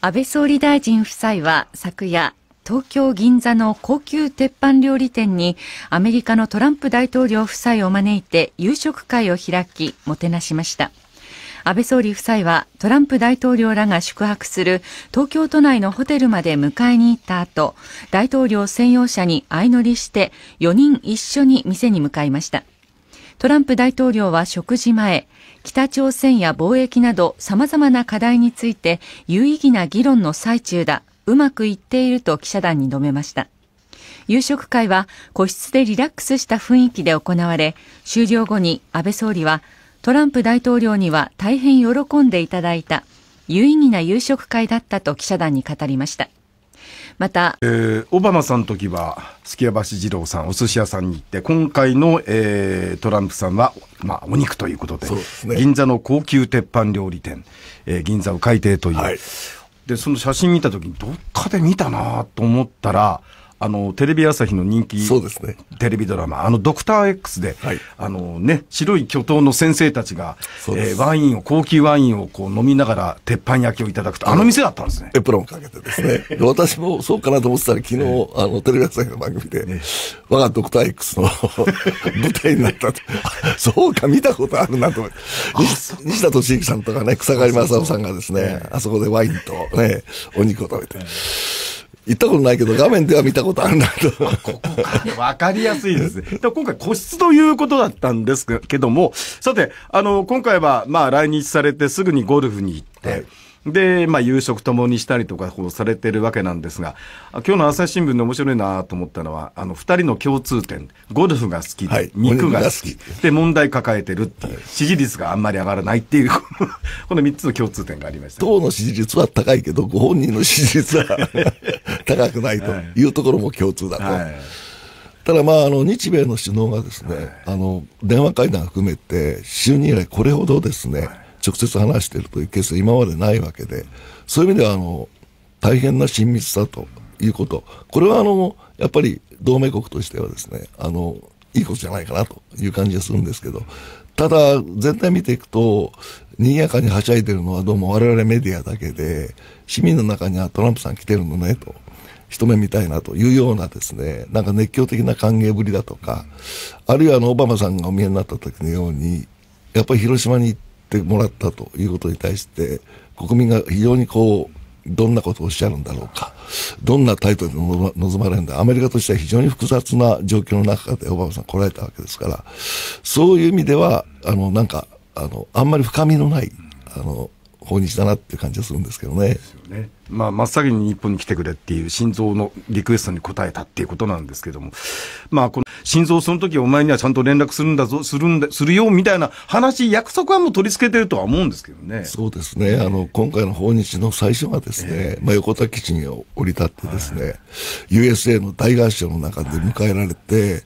安倍総理大臣夫妻は昨夜、東京銀座の高級鉄板料理店にアメリカのトランプ大統領夫妻を招いて夕食会を開き、もてなしました。安倍総理夫妻はトランプ大統領らが宿泊する東京都内のホテルまで迎えに行った後、大統領専用車に相乗りして4人一緒に店に向かいました。トランプ大統領は食事前、北朝鮮や貿易など様々な課題について有意義な議論の最中だ、うまくいっていると記者団に述べました。夕食会は個室でリラックスした雰囲気で行われ、終了後に安倍総理はトランプ大統領には大変喜んでいただいた、有意義な夕食会だったと記者団に語りました。また、えー、オバマさんの時は月屋橋二郎さんお寿司屋さんに行って今回の、えー、トランプさんは、まあ、お肉ということで、ね、銀座の高級鉄板料理店、えー、銀座を海底という、はい、でその写真見た時にどっかで見たなと思ったらあのテレビ朝日の人気そうです、ね、テレビドラマ「あのドクター X で」はい、あのね、白い巨頭の先生たちが、えー、ワインを高級ワインをこう飲みながら鉄板焼きをいただくとあの店だったんですねエプロンかけてですね 私もそうかなと思ってたら昨日、あのテレビ朝日の番組で「ね、我がドクター X の 舞台になったと そうか見たことあるなと思って西田敏行さんとかね草刈正雄さんがですねあそこでワインとねお肉を食べて。行ったことないけど、画面では見たことあるなと。ここか。わかりやすいですね。今回個室ということだったんですけども、さて、あの、今回は、まあ、来日されてすぐにゴルフに行って、はいで、まあ、夕食ともにしたりとかこうされてるわけなんですが今日の朝日新聞で面白いなと思ったのはあの2人の共通点ゴルフが好きはい、肉が好きで問題抱えてるっていう、支持率があんまり上がらないっていう この三3つの共通点がありました、党の支持率は高いけどご本人の支持率は 高くないというところも共通だと。はいただ、まあ、あの日米の首脳がですね、はい、あの電話会談含めて就任以来これほどですね、はい直接話しているというケースは今までないわけで、そういう意味ではあの大変な親密さということ、これはあのやっぱり同盟国としてはですねあの、いいことじゃないかなという感じがするんですけど、ただ、全体見ていくと、賑やかにはしゃいでるのはどうも我々メディアだけで、市民の中にはトランプさん来てるのねと、一目見たいなというようなですね、なんか熱狂的な歓迎ぶりだとか、あるいはあの、オバマさんがお見えになった時のように、やっぱり広島に行ってってもらったということに対して国民が非常にこうどんなことをおっしゃるんだろうか、どんなタイトルで望まれるんだ、アメリカとしては非常に複雑な状況の中でオバマさん来られたわけですから、そういう意味では、あの、なんか、あの、あんまり深みのない、あの、訪日だなっていう感じがするんですけどね。ねまあ、真っ先に日本に来てくれっていう心臓のリクエストに応えたっていうことなんですけども、まあ、この心臓その時お前にはちゃんと連絡するんだぞ、するんだ、するよみたいな話、約束はもう取り付けてるとは思うんですけどね。そうですね。あの、今回の訪日の最初はですね、えー、まあ、横田基地に降り立ってですね、はい、USA の大合唱の中で迎えられて、はい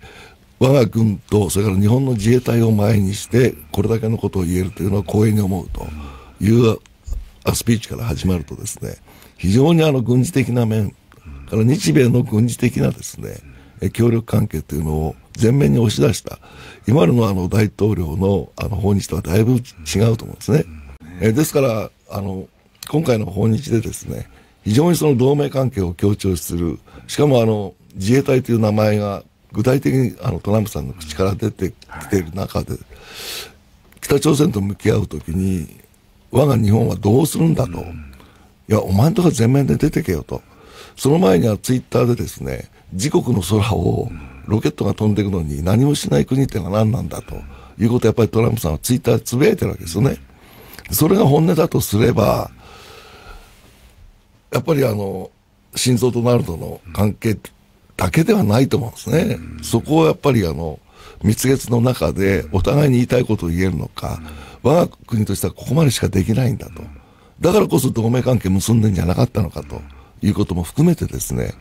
我が軍とそれから日本の自衛隊を前にしてこれだけのことを言えるというのは光栄に思うというスピーチから始まるとですね非常にあの軍事的な面から日米の軍事的なですね協力関係というのを前面に押し出した、今のあの大統領のあの訪日とはだいぶ違うと思うんですね。えですから、あの、今回の訪日でですね、非常にその同盟関係を強調する、しかもあの、自衛隊という名前が具体的にあのトランプさんの口から出てきている中で、北朝鮮と向き合うときに、我が日本はどうするんだと。いや、お前とこ全面で出てけよと。その前にはツイッターでですね、自国の空をロケットが飛んでいくのに何もしない国ってのは何なんだということをやっぱりトランプさんはツイッターでつぶやいてるわけですよね。それが本音だとすれば、やっぱりあの、心臓となるとの関係だけではないと思うんですね。そこをやっぱりあの、蜜月の中でお互いに言いたいことを言えるのか、我が国としてはここまでしかできないんだと。だからこそ同盟関係結んでんじゃなかったのかと。いうことも含めてですね、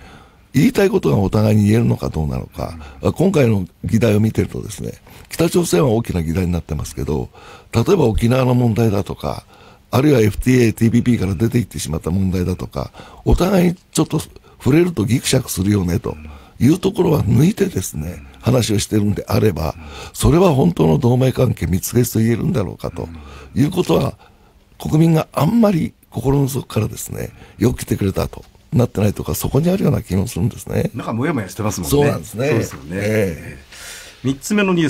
言いたいことがお互いに言えるのかどうなのか、今回の議題を見てるとですね、北朝鮮は大きな議題になってますけど、例えば沖縄の問題だとか、あるいは FTA、TPP から出ていってしまった問題だとか、お互いちょっと触れるとギクシャクするよねというところは抜いてですね、話をしてるんであれば、それは本当の同盟関係蜜月と言えるんだろうかということは、国民があんまり心の底からですね、よく来てくれたと。なってないとか、そこにあるような気もするんですね。なんかもやもやしてますもんね。そうなんですね。そうですよね。えー、3つ目のニュース